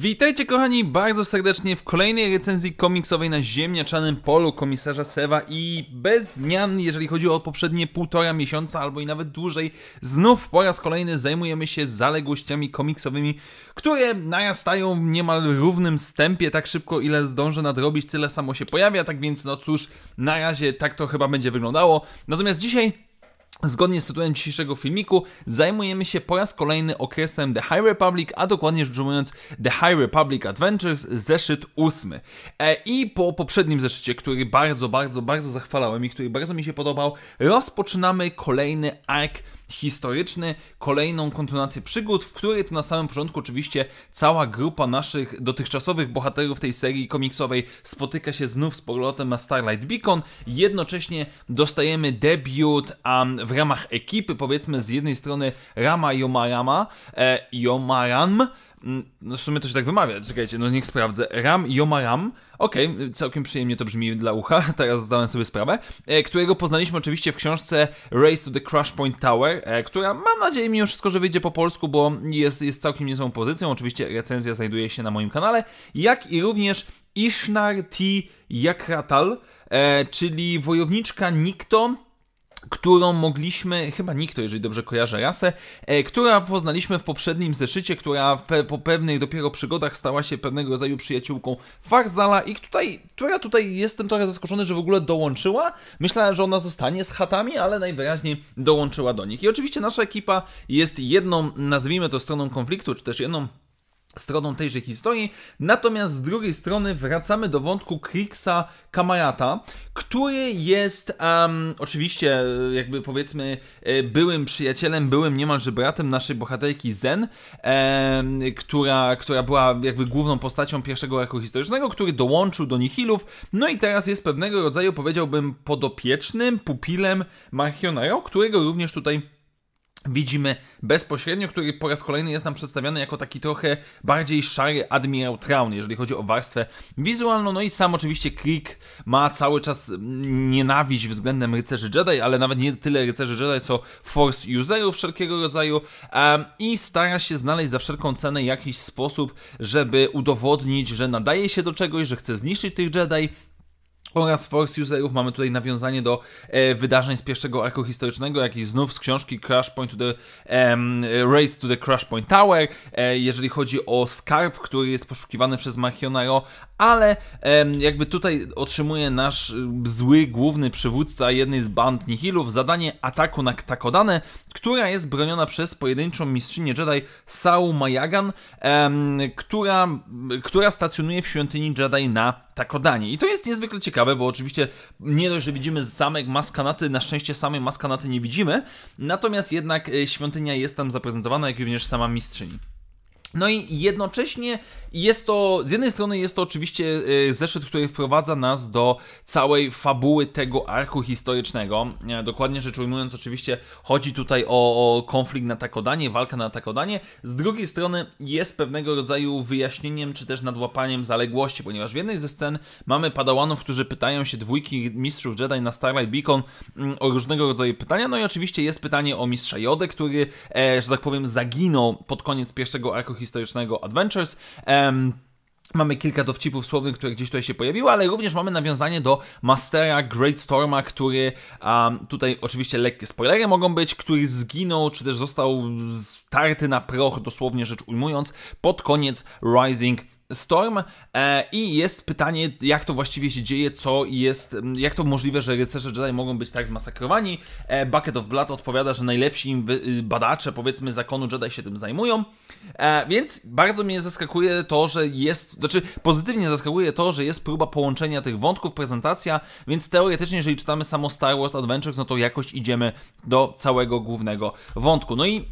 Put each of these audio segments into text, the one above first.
Witajcie kochani bardzo serdecznie w kolejnej recenzji komiksowej na ziemniaczanym polu komisarza Seva i bez zmian, jeżeli chodzi o poprzednie półtora miesiąca albo i nawet dłużej, znów po raz kolejny zajmujemy się zaległościami komiksowymi, które narastają w niemal równym stępie, tak szybko ile zdążę nadrobić, tyle samo się pojawia, tak więc no cóż, na razie tak to chyba będzie wyglądało. Natomiast dzisiaj Zgodnie z tytułem dzisiejszego filmiku zajmujemy się po raz kolejny okresem The High Republic, a dokładnie rzecz ujmując The High Republic Adventures zeszyt ósmy. E, I po poprzednim zeszycie, który bardzo, bardzo, bardzo zachwalałem i który bardzo mi się podobał, rozpoczynamy kolejny ark historyczny, kolejną kontynuację przygód, w której to na samym początku oczywiście cała grupa naszych dotychczasowych bohaterów tej serii komiksowej spotyka się znów z powrotem na Starlight Beacon. Jednocześnie dostajemy debiut um, w ramach ekipy, powiedzmy z jednej strony Rama Yomarama, e, Yomaram, no w sumie to się tak wymawia, czekajcie, no niech sprawdzę. Ram Yomaram, okej, okay, całkiem przyjemnie to brzmi dla ucha, teraz zdałem sobie sprawę, e, którego poznaliśmy oczywiście w książce Race to the Crash Point Tower, e, która mam nadzieję mimo wszystko, że wyjdzie po polsku, bo jest, jest całkiem niezłą pozycją. Oczywiście recenzja znajduje się na moim kanale, jak i również Ishnar T. Jakratal, e, czyli wojowniczka Nikto, którą mogliśmy, chyba Nikto, jeżeli dobrze kojarzę rasę, e, która poznaliśmy w poprzednim zeszycie, która pe, po pewnych dopiero przygodach stała się pewnego rodzaju przyjaciółką Farzala i tutaj, która tutaj jestem trochę zaskoczony, że w ogóle dołączyła. Myślałem, że ona zostanie z chatami, ale najwyraźniej dołączyła do nich. I oczywiście nasza ekipa jest jedną, nazwijmy to stroną konfliktu, czy też jedną stroną tejże historii. Natomiast z drugiej strony wracamy do wątku Krixa Kamarata, który jest um, oczywiście, e, jakby powiedzmy, e, byłym przyjacielem, byłym niemalże bratem naszej bohaterki Zen, która, która była jakby główną postacią pierwszego roku historycznego, który dołączył do Nihilów, no i teraz jest pewnego rodzaju, powiedziałbym, podopiecznym, pupilem Marchiona którego również tutaj widzimy bezpośrednio, który po raz kolejny jest nam przedstawiany jako taki trochę bardziej szary Admiral Traun, jeżeli chodzi o warstwę wizualną. No i sam oczywiście Krieg ma cały czas nienawiść względem rycerzy Jedi, ale nawet nie tyle rycerzy Jedi, co Force Userów wszelkiego rodzaju i stara się znaleźć za wszelką cenę jakiś sposób, żeby udowodnić, że nadaje się do czegoś, że chce zniszczyć tych Jedi, oraz Force Userów mamy tutaj nawiązanie do e, wydarzeń z pierwszego arku historycznego, jak i znów z książki Crash Point to the Race to the Crash Point Tower, e, jeżeli chodzi o skarb, który jest poszukiwany przez Machionaro, ale e, jakby tutaj otrzymuje nasz y, zły główny przywódca jednej z band Nihilów zadanie ataku na Takodane, która jest broniona przez pojedynczą mistrzynię Jedi Sau Mayagan, która, która stacjonuje w świątyni Jedi na Takodanie. I to jest niezwykle ciekawe bo oczywiście nie dość, że widzimy zamek Maskanaty, na szczęście samej Maskanaty nie widzimy, natomiast jednak e, świątynia jest tam zaprezentowana, jak również sama mistrzyni. No i jednocześnie jest to, z jednej strony jest to oczywiście e, zeszyt, który wprowadza nas do całej fabuły tego arku historycznego. E, dokładnie rzecz ujmując, oczywiście chodzi tutaj o, o konflikt na Takodanie, walkę na Takodanie. Z drugiej strony jest pewnego rodzaju wyjaśnieniem, czy też nadłapaniem zaległości, ponieważ w jednej ze scen mamy padałanów, którzy pytają się dwójki mistrzów Jedi na Starlight Beacon mm, o różnego rodzaju pytania. No i oczywiście jest pytanie o mistrza Jodę, który, e, że tak powiem, zaginął pod koniec pierwszego arku historycznego Adventures. Um, Mamy kilka dowcipów słownych, które gdzieś tutaj się pojawiły, ale również mamy nawiązanie do Mastera Great Storma, który um, tutaj oczywiście lekkie spoilery mogą być, który zginął, czy też został starty na proch, dosłownie rzecz ujmując, pod koniec Rising Storm e, i jest pytanie, jak to właściwie się dzieje, co jest, jak to możliwe, że rycerze Jedi mogą być tak zmasakrowani. E, Bucket of Blood odpowiada, że najlepsi y, badacze, powiedzmy, zakonu Jedi się tym zajmują, e, więc bardzo mnie zaskakuje to, że jest, znaczy pozytywnie zaskakuje to, że jest próba połączenia tych wątków, prezentacja, więc teoretycznie, jeżeli czytamy samo Star Wars Adventures, no to jakoś idziemy do całego głównego wątku. No i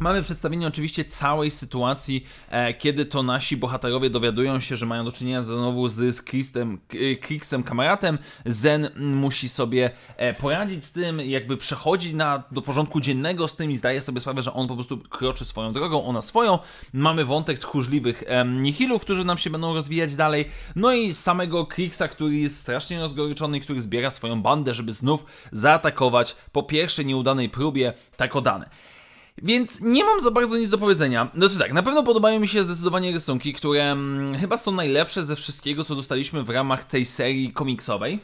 Mamy przedstawienie oczywiście całej sytuacji, e, kiedy to nasi bohaterowie dowiadują się, że mają do czynienia znowu z Christem, Krixem Kamaratem. Zen musi sobie e, poradzić z tym, jakby przechodzi na, do porządku dziennego z tym i zdaje sobie sprawę, że on po prostu kroczy swoją drogą, ona swoją. Mamy wątek tchórzliwych e, nihilów, którzy nam się będą rozwijać dalej. No i samego Kriksa, który jest strasznie rozgoryczony i który zbiera swoją bandę, żeby znów zaatakować po pierwszej nieudanej próbie tak dane. Więc nie mam za bardzo nic do powiedzenia. Znaczy tak, na pewno podobają mi się zdecydowanie rysunki, które mm, chyba są najlepsze ze wszystkiego, co dostaliśmy w ramach tej serii komiksowej.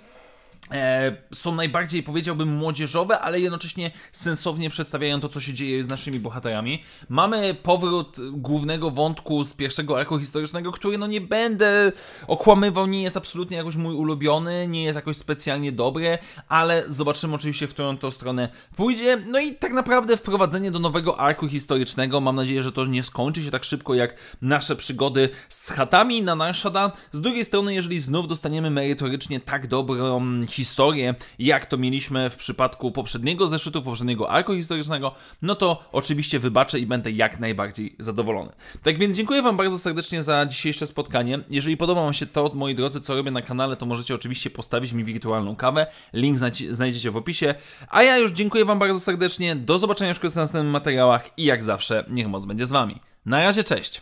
E, są najbardziej, powiedziałbym, młodzieżowe, ale jednocześnie sensownie przedstawiają to, co się dzieje z naszymi bohaterami. Mamy powrót głównego wątku z pierwszego arku historycznego, który, no nie będę okłamywał, nie jest absolutnie jakoś mój ulubiony, nie jest jakoś specjalnie dobry, ale zobaczymy oczywiście, w którą to stronę pójdzie. No i tak naprawdę wprowadzenie do nowego arku historycznego, mam nadzieję, że to nie skończy się tak szybko, jak nasze przygody z chatami na Narshada. Z drugiej strony, jeżeli znów dostaniemy merytorycznie tak dobrą historię, jak to mieliśmy w przypadku poprzedniego zeszytu, poprzedniego arku historycznego, no to oczywiście wybaczę i będę jak najbardziej zadowolony. Tak więc dziękuję Wam bardzo serdecznie za dzisiejsze spotkanie. Jeżeli podoba Wam się to, moi drodzy, co robię na kanale, to możecie oczywiście postawić mi wirtualną kawę. Link znajdziecie w opisie. A ja już dziękuję Wam bardzo serdecznie. Do zobaczenia w następnych materiałach i jak zawsze, niech moc będzie z Wami. Na razie, cześć!